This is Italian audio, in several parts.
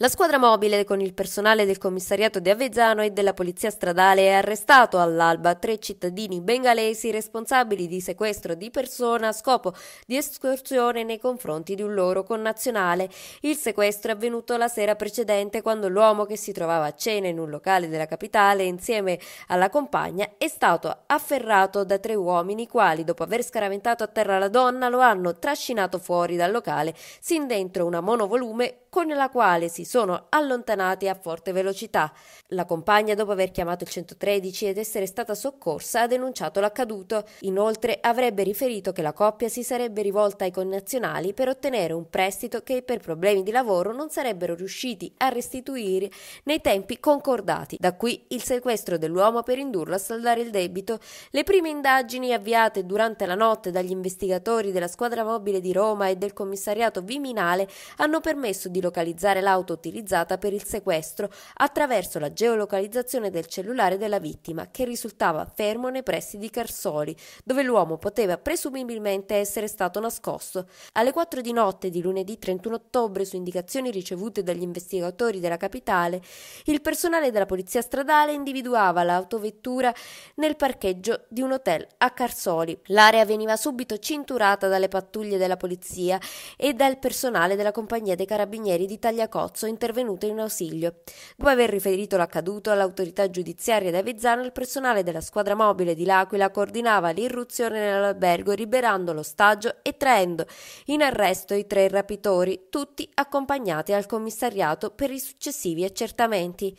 La squadra mobile con il personale del commissariato di Avezzano e della polizia stradale ha arrestato all'alba tre cittadini bengalesi responsabili di sequestro di persona a scopo di escursione nei confronti di un loro connazionale. Il sequestro è avvenuto la sera precedente quando l'uomo che si trovava a cena in un locale della capitale insieme alla compagna è stato afferrato da tre uomini i quali dopo aver scaraventato a terra la donna lo hanno trascinato fuori dal locale sin dentro una monovolume con la quale si sono allontanati a forte velocità. La compagna, dopo aver chiamato il 113 ed essere stata soccorsa, ha denunciato l'accaduto. Inoltre avrebbe riferito che la coppia si sarebbe rivolta ai connazionali per ottenere un prestito che per problemi di lavoro non sarebbero riusciti a restituire nei tempi concordati. Da qui il sequestro dell'uomo per indurlo a saldare il debito. Le prime indagini avviate durante la notte dagli investigatori della squadra mobile di Roma e del commissariato Viminale hanno permesso di localizzare l'auto utilizzata per il sequestro attraverso la geolocalizzazione del cellulare della vittima che risultava fermo nei pressi di Carsoli, dove l'uomo poteva presumibilmente essere stato nascosto. Alle 4 di notte di lunedì 31 ottobre, su indicazioni ricevute dagli investigatori della capitale, il personale della polizia stradale individuava l'autovettura nel parcheggio di un hotel a Carsoli. L'area veniva subito cinturata dalle pattuglie della polizia e dal personale della compagnia dei carabinieri di Tagliacozzo intervenuto in ausilio. Dopo aver riferito l'accaduto all'autorità giudiziaria di Avezzano, il personale della squadra mobile di L'Aquila coordinava l'irruzione nell'albergo liberando l'ostaggio e traendo in arresto i tre rapitori, tutti accompagnati al commissariato per i successivi accertamenti.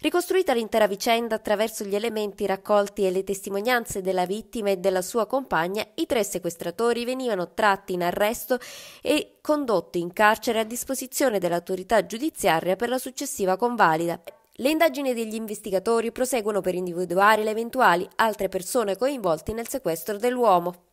Ricostruita l'intera vicenda attraverso gli elementi raccolti e le testimonianze della vittima e della sua compagna, i tre sequestratori venivano tratti in arresto e condotti in carcere a disposizione dell'autorità giudiziaria per la successiva convalida. Le indagini degli investigatori proseguono per individuare le eventuali altre persone coinvolte nel sequestro dell'uomo.